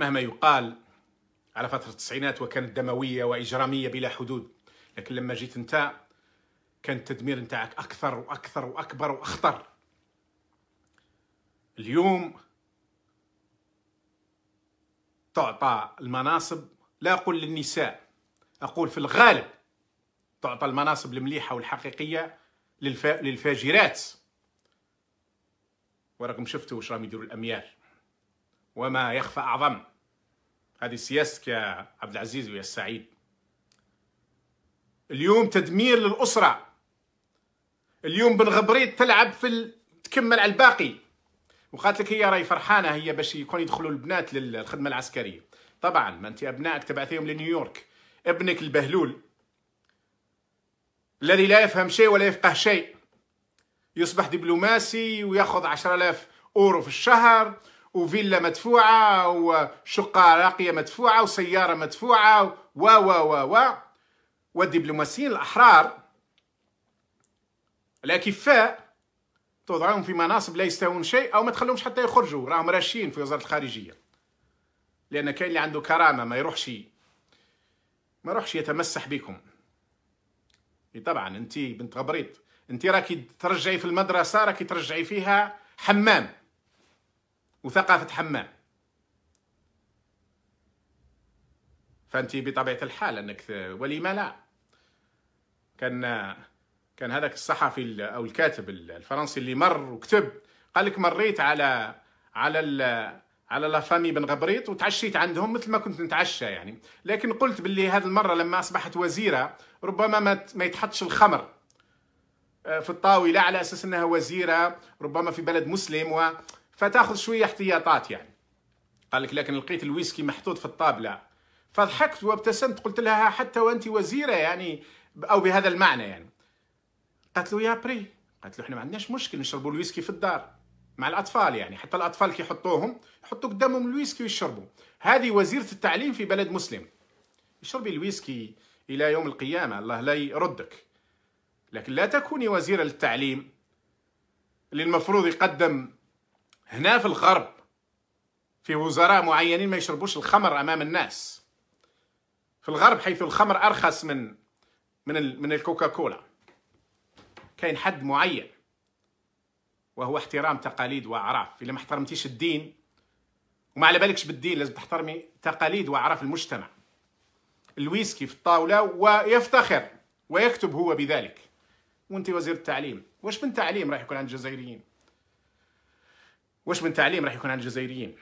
مهما يقال على فترة التسعينات وكانت دموية وإجرامية بلا حدود لكن لما جيت انت كان التدمير نتاعك أكثر وأكثر وأكبر وأخطر اليوم تعطى المناصب لا أقول للنساء أقول في الغالب تعطى المناصب المليحة والحقيقية للف... للفاجرات ورغم شفتوا واش راهم يديروا الأميال وما يخفى أعظم هذه سياستك يا عبد العزيز ويا السعيد اليوم تدمير للأسرة اليوم بن غبريت تلعب في تكمل على الباقي وقالت لك هي راهي فرحانة هي باش يكون يدخلوا البنات للخدمة العسكرية طبعا ما أنت أبنائك تبعثيهم لنيويورك ابنك البهلول الذي لا يفهم شيء ولا يفقه شيء يصبح دبلوماسي وياخذ 10000 أورو في الشهر وفيلا مدفوعه وشقه راقيه مدفوعه وسياره مدفوعه و و و و والدبلوماسيين الاحرار الاكفاء توضعهم في مناصب لا يستهون شيء او ما تخلوهمش حتى يخرجوا راهم راشين في وزاره الخارجيه لان كاين اللي عنده كرامه ما يروحش ما يروحش يتمسح بكم طبعا انت بنت غبريط انت راكي ترجعي في المدرسه راكي ترجعي فيها حمام وثقافة حمام فأنت بطبيعة الحال أنك ولما لا كان كان هذاك الصحفي أو الكاتب الفرنسي اللي مر وكتب قال لك مريت على على ال على لافامي بن غبريط وتعشيت عندهم مثل ما كنت نتعشى يعني لكن قلت باللي هذه المره لما اصبحت وزيره ربما ما, ما يتحطش الخمر آه، في الطاوله على اساس انها وزيره ربما في بلد مسلم و فتاخذ شويه احتياطات يعني قال لك لكن لقيت الويسكي محطوط في الطابله فضحكت وابتسمت قلت لها حتى وانت وزيره يعني او بهذا المعنى يعني قالت له يا بري قالت له احنا ما عندناش مشكل نشربوا الويسكي في الدار مع الاطفال يعني حتى الاطفال كي يحطوهم يحطوا قدامهم الويسكي ويشربوا هذه وزيره التعليم في بلد مسلم اشربي الويسكي الى يوم القيامه الله لا يردك لكن لا تكوني وزيره للتعليم اللي المفروض يقدم هنا في الغرب في وزراء معينين ما يشربوش الخمر امام الناس في الغرب حيث الخمر ارخص من من من الكوكاكولا كاين حد معين وهو احترام تقاليد واعراف الا ما احترمتيش الدين وما على بالكش بالدين لازم تحترمي تقاليد واعراف المجتمع الويسكي في الطاوله ويفتخر ويكتب هو بذلك وانت وزير التعليم واش من تعليم راح يكون عند الجزائريين واش من تعليم راح يكون على الجزائريين